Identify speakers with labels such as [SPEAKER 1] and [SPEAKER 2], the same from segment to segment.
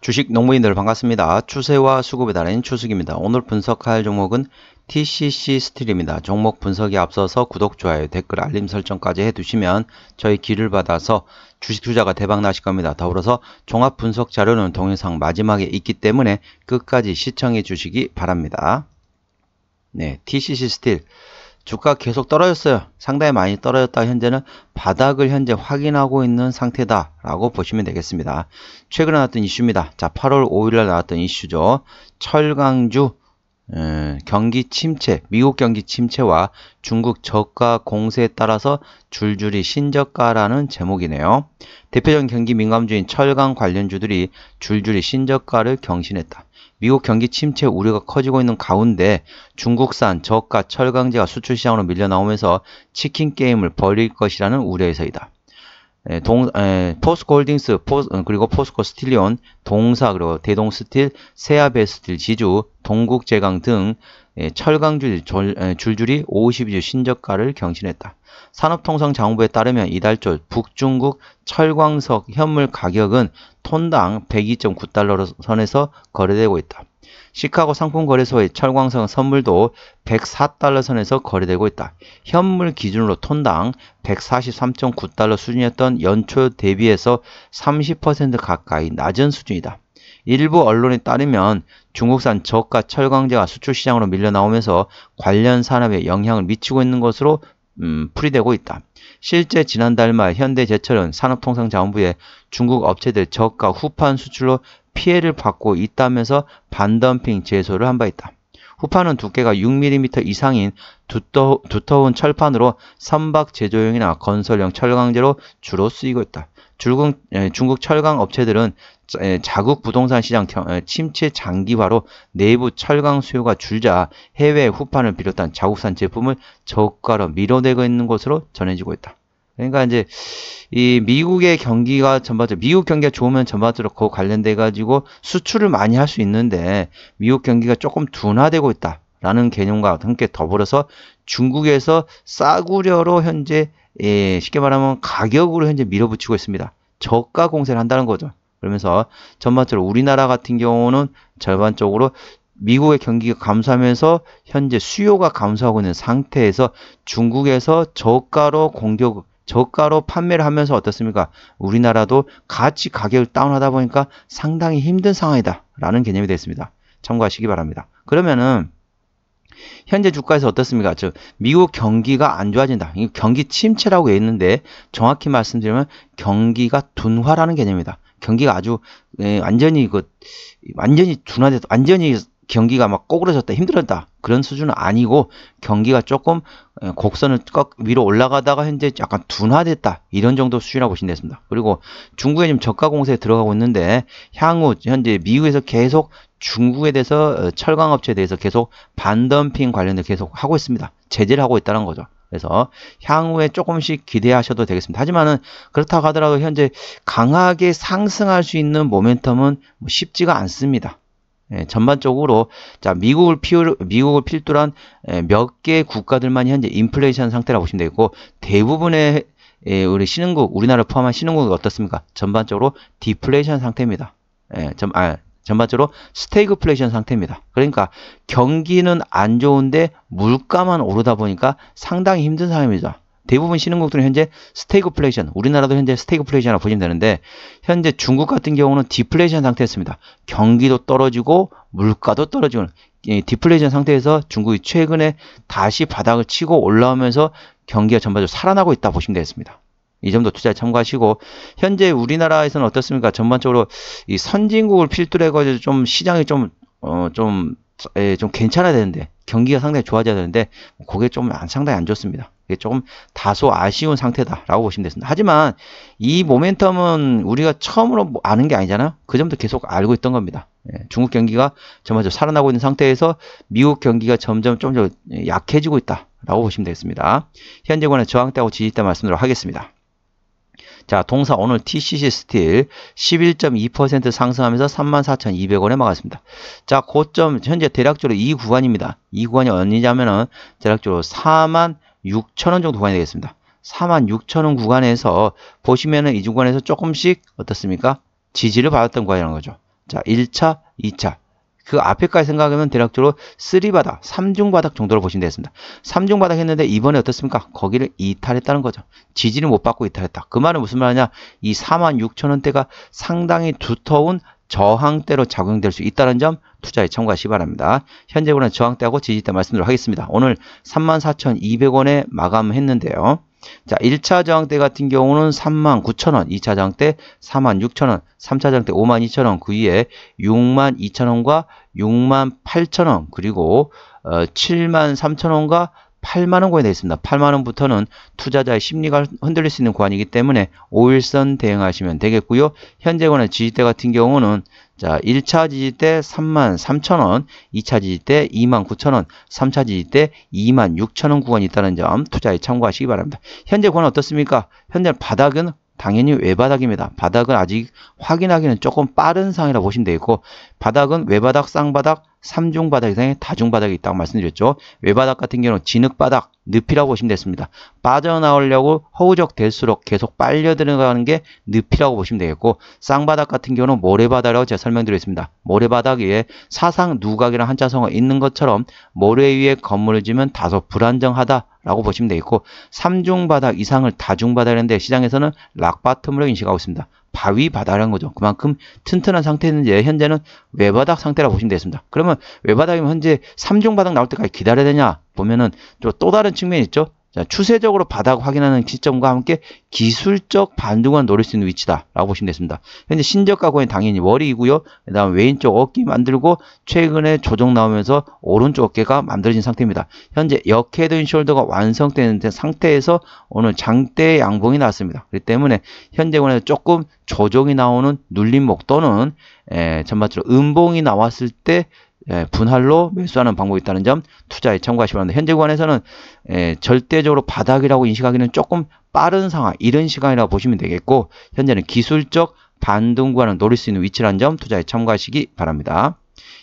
[SPEAKER 1] 주식 농부인들 반갑습니다. 추세와 수급에 달인 추수입니다 오늘 분석할 종목은 TCC 스틸입니다. 종목 분석에 앞서서 구독, 좋아요, 댓글, 알림 설정까지 해두시면 저희 길을 받아서 주식 투자가 대박 나실 겁니다. 더불어서 종합 분석 자료는 동영상 마지막에 있기 때문에 끝까지 시청해 주시기 바랍니다. 네, TCC 스틸. 주가가 계속 떨어졌어요. 상당히 많이 떨어졌다 현재는 바닥을 현재 확인하고 있는 상태다 라고 보시면 되겠습니다. 최근에 나왔던 이슈입니다. 자 8월 5일에 나왔던 이슈죠. 철강주 음, 경기 침체, 미국 경기 침체와 중국 저가 공세에 따라서 줄줄이 신저가라는 제목이네요. 대표적인 경기 민감주인 철강 관련주들이 줄줄이 신저가를 경신했다. 미국 경기 침체 우려가 커지고 있는 가운데 중국산 저가 철강제가 수출 시장으로 밀려나오면서 치킨 게임을 벌일 것이라는 우려에서이다. 에, 예, 동, 에, 예, 포스코 홀딩스, 포, 스 어, 그리고 포스코 스틸리온, 동사, 그리고 대동스틸, 세아베스틸 지주, 동국제강 등 에, 예, 철강줄 줄, 줄줄이 52주 신저가를 경신했다. 산업통상자원부에 따르면 이달초 북중국 철광석 현물 가격은 톤당 102.9달러 선에서 거래되고 있다. 시카고 상품거래소의 철광석 선물도 104달러 선에서 거래되고 있다. 현물 기준으로 톤당 143.9달러 수준이었던 연초 대비해서 30% 가까이 낮은 수준이다. 일부 언론에 따르면 중국산 저가 철강제가 수출 시장으로 밀려 나오면서 관련 산업에 영향을 미치고 있는 것으로 음, 풀이되고 있다. 실제 지난달 말 현대제철은 산업통상자원부에 중국 업체들 저가 후판 수출로 피해를 받고 있다면서 반덤핑 제소를 한 바 있다. 후판은 두께가 6mm 이상인 두터, 두터운 철판으로 선박 제조용이나 건설용 철강제로 주로 쓰이고 있다. 중국, 중국 철강 업체들은 예, 자국 부동산 시장 예, 침체 장기화로 내부 철강 수요가 줄자 해외 후판을 비롯한 자국산 제품을 저가로 밀어내고 있는 것으로 전해지고 있다. 그러니까 이제 이 미국의 경기가 전반적으로 미국 경기가 좋으면 전반적으로 그 관련돼 가지고 수출을 많이 할 수 있는데 미국 경기가 조금 둔화되고 있다. 라는 개념과 함께 더불어서 중국에서 싸구려로 현재 예, 쉽게 말하면 가격으로 현재 밀어붙이고 있습니다. 저가 공세를 한다는 거죠. 그러면서 전반적으로 우리나라 같은 경우는 절반적으로 미국의 경기가 감소하면서 현재 수요가 감소하고 있는 상태에서 중국에서 저가로 공격 저가로 판매를 하면서 어떻습니까? 우리나라도 같이 가격을 다운하다 보니까 상당히 힘든 상황이다 라는 개념이 되겠습니다. 참고하시기 바랍니다. 그러면은 현재 주가에서 어떻습니까? 즉 미국 경기가 안 좋아진다. 경기 침체라고 했는데 정확히 말씀드리면 경기가 둔화라는 개념이다. 경기가 아주 에, 예, 완전히 그 완전히 둔화됐다. 완전히 경기가 막꼬그러졌다 힘들었다 그런 수준은 아니고 경기가 조금 예, 곡선을 꺾 위로 올라가다가 현재 약간 둔화됐다 이런 정도 수준이라고 보시면 됩니다 그리고 중국에 지금 저가 공세에 들어가고 있는데 향후 현재 미국에서 계속 중국에 대해서 어, 철강 업체에 대해서 계속 반덤핑 관련해 계속 하고 있습니다. 제재를 하고 있다는 거죠. 그래서 향후에 조금씩 기대하셔도 되겠습니다. 하지만은 그렇다고 하더라도 현재 강하게 상승할 수 있는 모멘텀은 뭐 쉽지가 않습니다. 예, 전반적으로 자 미국을 피우 미국을 필두로 한몇 예, 개 국가들만 현재 인플레이션 상태라고 보시면 되고 겠 대부분의 예, 우리 신흥국 우리나라를 포함한 신흥국은 어떻습니까? 전반적으로 디플레이션 상태입니다. 예, 좀, 아, 전반적으로 스테이그플레이션 상태입니다. 그러니까 경기는 안 좋은데 물가만 오르다 보니까 상당히 힘든 상황입니다. 대부분 신흥국들은 현재 스테이그플레이션, 우리나라도 현재 스테이그플레이션이라고 보시면 되는데 현재 중국 같은 경우는 디플레이션 상태였습니다. 경기도 떨어지고 물가도 떨어지고 디플레이션 상태에서 중국이 최근에 다시 바닥을 치고 올라오면서 경기가 전반적으로 살아나고 있다 보시면 되겠습니다. 이 점도 투자에 참고하시고 현재 우리나라에서는 어떻습니까? 전반적으로 이 선진국을 필두로 해가지고 좀 시장이 좀 어, 좀, 예, 좀 괜찮아야 되는데, 경기가 상당히 좋아져야 되는데, 그게 좀 상당히 안 좋습니다. 이게 조금 다소 아쉬운 상태다라고 보시면 되겠습니다. 하지만, 이 모멘텀은 우리가 처음으로 뭐 아는 게 아니잖아요? 그 점도 계속 알고 있던 겁니다. 예, 중국 경기가 점점 살아나고 있는 상태에서 미국 경기가 점점 좀더 약해지고 있다라고 보시면 되겠습니다. 현재 관의 저항대하고 지지대 말씀드리도록 하겠습니다. 자, 동사 오늘 TCC 스틸 11.2% 상승하면서 34,200원에 막았습니다. 자, 고점 현재 대략적으로 이 구간입니다. 이 구간이 언디냐면은 대략적으로 46,000원 정도 구간이 되겠습니다. 46,000원 구간에서 보시면은 이 구간에서 조금씩 어떻습니까? 지지를 받았던 구간이라는 거죠. 자, 1차, 2차 그 앞에까지 생각하면 대략적으로 3바닥, 3중바닥 정도로 보시면 되겠습니다. 3중바닥 했는데 이번에 어떻습니까? 거기를 이탈했다는 거죠. 지지를 못 받고 이탈했다. 그 말은 무슨 말이냐? 이 46,000원대가 상당히 두터운 저항대로 작용될 수 있다는 점 투자에 참고하시기 바랍니다. 현재 보는 저항대하고 지지대 말씀드리도록 하겠습니다. 오늘 34,200원에 마감했는데요. 자, 1차 저항대 같은 경우는 39,000원, 2차 저항대 46,000원, 3차 저항대 52,000원, 그 위에 62,000원과 68,000원, 그리고 어, 73,000원과 8만원 구에 되어 있습니다. 8만원부터는 투자자의 심리가 흔들릴 수 있는 구간이기 때문에 5일선 대응하시면 되겠고요. 현재 권의 지지대 같은 경우는 자, 1차 지지 때 33,000원, 2차 지지 때 29,000원, 3차 지지 때 26,000원 구간이 있다는 점 투자에 참고하시기 바랍니다. 현재 구간 어떻습니까? 현재 바닥은 당연히 외바닥입니다. 바닥은 아직 확인하기는 조금 빠른 상이라 고 보시면 되겠고 바닥은 외바닥, 쌍바닥, 삼중바닥 이상의 다중바닥이 있다고 말씀드렸죠. 외바닥 같은 경우는 진흙바닥, 늪이라고 보시면 됐습니다. 빠져나오려고 허우적 될수록 계속 빨려 들어가는 게 늪이라고 보시면 되겠고 쌍바닥 같은 경우는 모래바닥이라고 제가 설명드렸습니다. 모래바닥 위에 사상 누각이라는 한자성어 있는 것처럼 모래 위에 건물을 지면 다소 불안정하다 라고 보시면 되겠고 삼중 바닥 이상을 다중 바닥이라는데 시장에서는 락바텀으로 인식하고 있습니다. 바위 바닥이라는 거죠. 그만큼 튼튼한 상태인데 현재는 외바닥 상태라고 보시면 되겠습니다. 그러면 외바닥이면 현재 삼중 바닥 나올 때까지 기다려야 되냐 보면은 또 다른 측면이 있죠. 자, 추세적으로 바닥 확인하는 시점과 함께 기술적 반등을 노릴 수 있는 위치다 라고 보시면 되겠습니다 현재 신저가 고인 당연히 월이고요 그 다음 왼쪽 어깨 만들고 최근에 조정 나오면서 오른쪽 어깨가 만들어진 상태입니다 현재 역헤드 인숄더가 완성되는 상태에서 오늘 장대 양봉이 나왔습니다 그렇기 때문에 현재 권에서 조금 조정이 나오는 눌림목 또는 에, 전반적으로 음봉이 나왔을 때 예, 분할로 매수하는 방법이 있다는 점 투자에 참고하시기 바랍니다. 현재 구간에서는 예, 절대적으로 바닥이라고 인식하기는 조금 빠른 상황, 이런 시간이라고 보시면 되겠고 현재는 기술적 반등 구간을 노릴 수 있는 위치라는 점 투자에 참고하시기 바랍니다.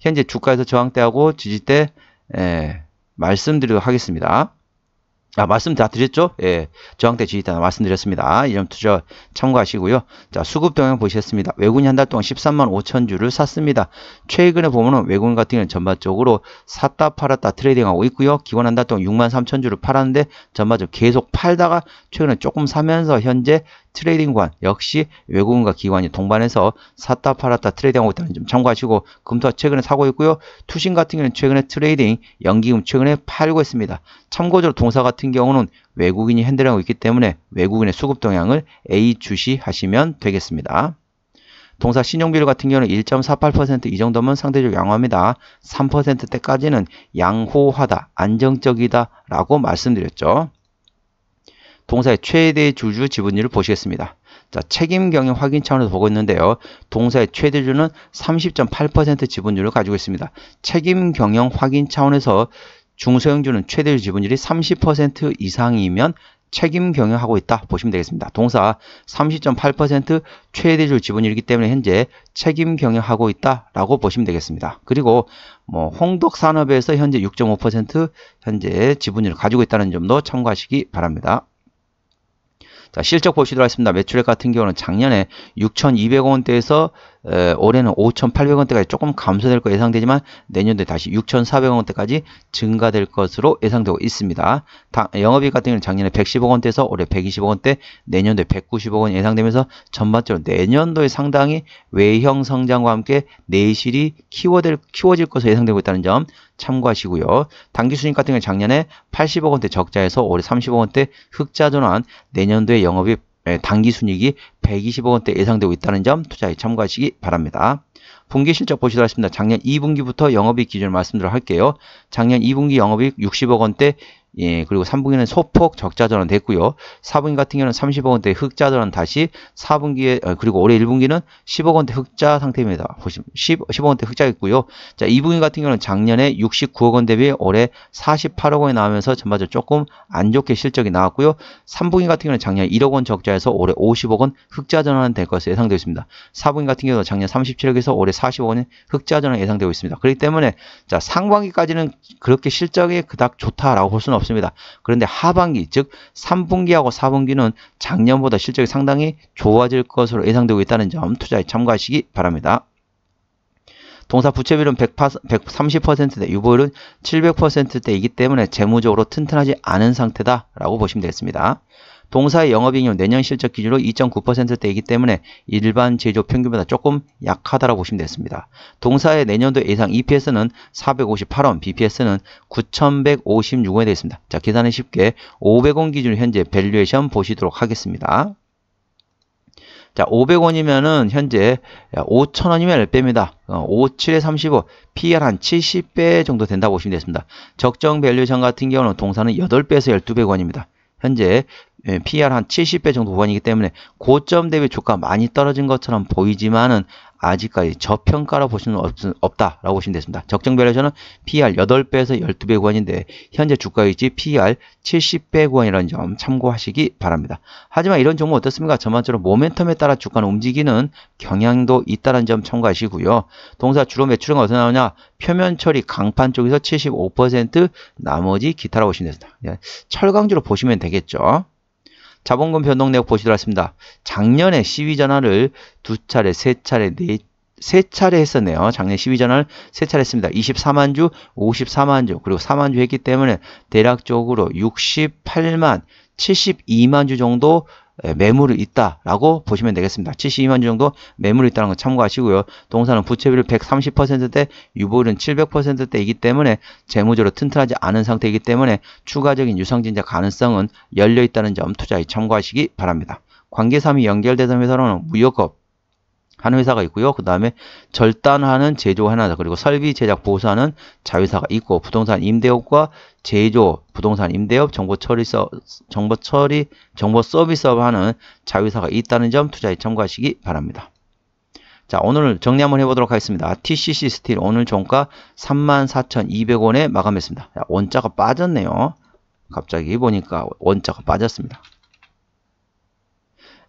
[SPEAKER 1] 현재 주가에서 저항대하고 지지대 예, 말씀드리도록 하겠습니다. 아, 말씀 다 드렸죠? 예. 저항대 지지단 말씀드렸습니다. 이점 투자 참고하시고요. 자, 수급 동향 보시겠습니다. 외국인이 한 달 동안 13만 5천 주를 샀습니다. 최근에 보면은 외국인 같은 경우는 전반적으로 샀다 팔았다 트레이딩하고 있고요. 기관 한 달 동안 6만 3천 주를 팔았는데 전반적으로 계속 팔다가 최근에 조금 사면서 현재 트레이딩관 역시 외국인과 기관이 동반해서 샀다 팔았다 트레이딩하고 있다는 점 참고하시고 금토 최근에 사고 있고요. 투신 같은 경우는 최근에 트레이딩, 연기금 최근에 팔고 있습니다. 참고적으로 동사 같은 경우는 외국인이 핸들하고 있기 때문에 외국인의 수급 동향을 A 주시하시면 되겠습니다. 동사 신용비율 같은 경우는 1.48%이 정도면 상대적 양호합니다. 3%대까지는 양호하다, 안정적이다 라고 말씀드렸죠. 동사의 최대 주주 지분율을 보시겠습니다. 자, 책임 경영 확인 차원에서 보고 있는데요. 동사의 최대주는 30.8% 지분율을 가지고 있습니다. 책임 경영 확인 차원에서 중소형주는 최대주 지분율이 30% 이상이면 책임 경영하고 있다 보시면 되겠습니다. 동사 30.8% 최대주 지분율이기 때문에 현재 책임 경영하고 있다라고 보시면 되겠습니다. 그리고 뭐 홍덕 산업에서 현재 6.5% 현재 지분율을 가지고 있다는 점도 참고하시기 바랍니다. 자, 실적 보시도록 하겠습니다. 매출액 같은 경우는 작년에 6,200원대에서 올해는 5,800원대까지 조금 감소될 거 예상되지만 내년도에 다시 6,400원대까지 증가될 것으로 예상되고 있습니다. 영업이익 같은 경우는 작년에 110억원대에서 올해 120억원대, 내년도에 190억원 예상되면서 전반적으로 내년도에 상당히 외형 성장과 함께 내실이 키워될, 키워질 것으로 예상되고 있다는 점 참고하시고요. 단기 수익 같은 경우는 작년에 80억원대 적자에서 올해 30억원대 흑자 전환, 내년도에 영업이 예, 단기 순이익이 120억 원대 예상되고 있다는 점 투자에 참고하시기 바랍니다. 분기 실적 보시도록 하겠습니다. 작년 2분기부터 영업이익 기준을 말씀드려 할게요. 작년 2분기 영업이익 60억 원대 예, 그리고 3분기는 소폭 적자 전환 됐고요. 4분기 같은 경우는 30억 원대 흑자 전환 다시 4분기에 어, 그리고 올해 1분기는 10억 원대 흑자 상태입니다. 보시면 10, 10억 원대 흑자였고요. 자, 2분기 같은 경우는 작년에 69억 원 대비 올해 48억 원이 나오면서 전반적으로 조금 안 좋게 실적이 나왔고요. 3분기 같은 경우는 작년 1억 원 적자에서 올해 50억 원 흑자 전환 될 것으로 예상되어 있습니다. 4분기 같은 경우는 작년 37억에서 올해 40억 원의 흑자 전환 예상되고 있습니다. 그렇기 때문에 자, 상반기까지는 그렇게 실적이 그닥 좋다라고 볼 수는 없습니다. 없습니다. 그런데 하반기 즉 3분기하고 4분기는 작년보다 실적이 상당히 좋아질 것으로 예상되고 있다는 점 투자에 참고하시기 바랍니다. 동사 부채비율은 130%대, 유보율은 700%대이기 때문에 재무적으로 튼튼하지 않은 상태다라고 보시면 되겠습니다. 동사의 영업이익률 내년 실적 기준으로 2.9%대이기 때문에 일반 제조 평균보다 조금 약하다라고 보시면 됐습니다 동사의 내년도 예상 EPS는 458원, BPS는 9 1 5 6원에 되겠습니다. 자, 계산은 쉽게 500원 기준 현재 밸류에이션 보시도록 하겠습니다. 자, 500원이면은 현재 5,000원이면 10배입니다. 어, 57에 35, PR 한 70배 정도 된다고 보시면 됐습니다 적정 밸류션 같은 경우는 동사는 8배에서 12배 권입니다 현재 예, PR 한 70배 정도 구간이기 때문에 고점 대비 주가 많이 떨어진 것처럼 보이지만은 아직까지 저평가로 보시는 없, 없다라고 보시면 됐습니다 적정 밸류션는 PR 8배에서 12배 구간인데 현재 주가 위치 PR 70배 구간이라는 점 참고하시기 바랍니다. 하지만 이런 종목 어떻습니까? 전반적으로 모멘텀에 따라 주가는 움직이는 경향도 있다는 점 참고하시고요. 동사 주로 매출은 어디서 나오냐? 표면 처리 강판 쪽에서 75% 나머지 기타라고 보시면 됐습니다 예, 철강주로 보시면 되겠죠. 자본금 변동 내역 보시도록 하겠습니다. 작년에 시위 전환을 두 차례, 세 차례, 네, 세 차례 했었네요. 작년 시위 전환을 세 차례 했습니다. 24만 주, 54만 주, 그리고 4만 주 했기 때문에 대략적으로 68만, 72만 주 정도 매물이 있다라고 보시면 되겠습니다. 72만 주 정도 매물이 있다는 거 참고하시고요. 동산은 부채비율 130%대, 유보율은 700%대이기 때문에 재무적으로 튼튼하지 않은 상태이기 때문에 추가적인 유상증자 가능성은 열려 있다는 점 투자에 참고하시기 바랍니다. 관계사이 연결대상 회사로는 무역업, 하는 회사가 있고요. 그 다음에 절단하는 제조 하나, 그리고 설비 제작 보수하는 자회사가 있고 부동산 임대업과 제조, 부동산 임대업, 정보 처리 서, 정보 처리, 정보 서비스업 하는 자회사가 있다는 점 투자에 참고하시기 바랍니다. 자, 오늘 정리 한번 해보도록 하겠습니다. TCC 스틸 오늘 종가 34,200원에 마감했습니다. 원자가 빠졌네요. 갑자기 보니까 원자가 빠졌습니다.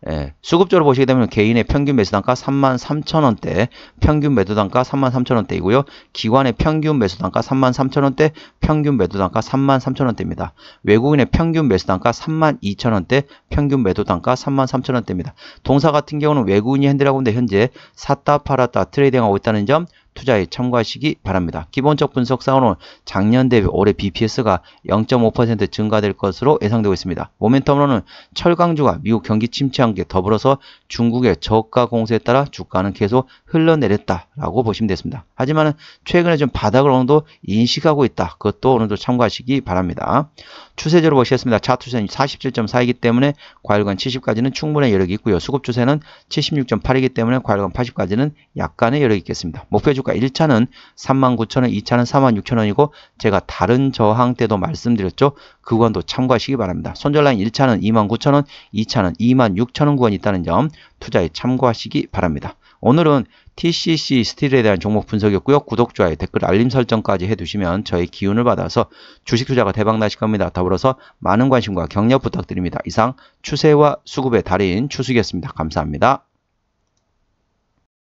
[SPEAKER 1] 예, 수급적으로 보시게 되면 개인의 평균 매수 단가 33,000원대, 평균 매도 단가 33,000원대이고요. 기관의 평균 매수 단가 33,000원대, 평균 매도 단가 33,000원대입니다. 외국인의 평균 매수 단가 32,000원대, 평균 매도 단가 33,000원대입니다. 동사 같은 경우는 외국인이 핸들하고 있는데 현재 샀다 팔았다 트레이딩하고 있다는 점 투자에 참고하시기 바랍니다. 기본적 분석상으로는 작년 대비 올해 BPS가 0.5% 증가될 것으로 예상되고 있습니다. 모멘텀으로는 철강주가 미국 경기 침체한 게 더불어서 중국의 저가 공세에 따라 주가는 계속 흘러내렸다라고 보시면 되습니다 하지만 최근에 좀 바닥을 어느 정도 인식하고 있다. 그것도 어느 정도 참고하시기 바랍니다. 추세적으로 보시겠습니다. 차트 세는 47.4이기 때문에 과열관 70까지는 충분한 여력이 있고요. 수급 추세는 76.8이기 때문에 과열관 80까지는 약간의 여력이 있겠습니다. 목표 평균가 1차는 39,000원, 2차는 46,000원이고 제가 다른 저항 때도 말씀드렸죠. 그건도 참고하시기 바랍니다. 손절라인 1차는 29,000원, 2차는 26,000원 구간이 있다는 점 투자에 참고하시기 바랍니다. 오늘은 TCC 스틸에 대한 종목 분석이었고요. 구독, 좋아요, 댓글, 알림 설정까지 해두시면 저의 기운을 받아서 주식 투자가 대박나실 겁니다. 더불어서 많은 관심과 격려 부탁드립니다. 이상 추세와 수급의 달인 추수기였습니다. 감사합니다.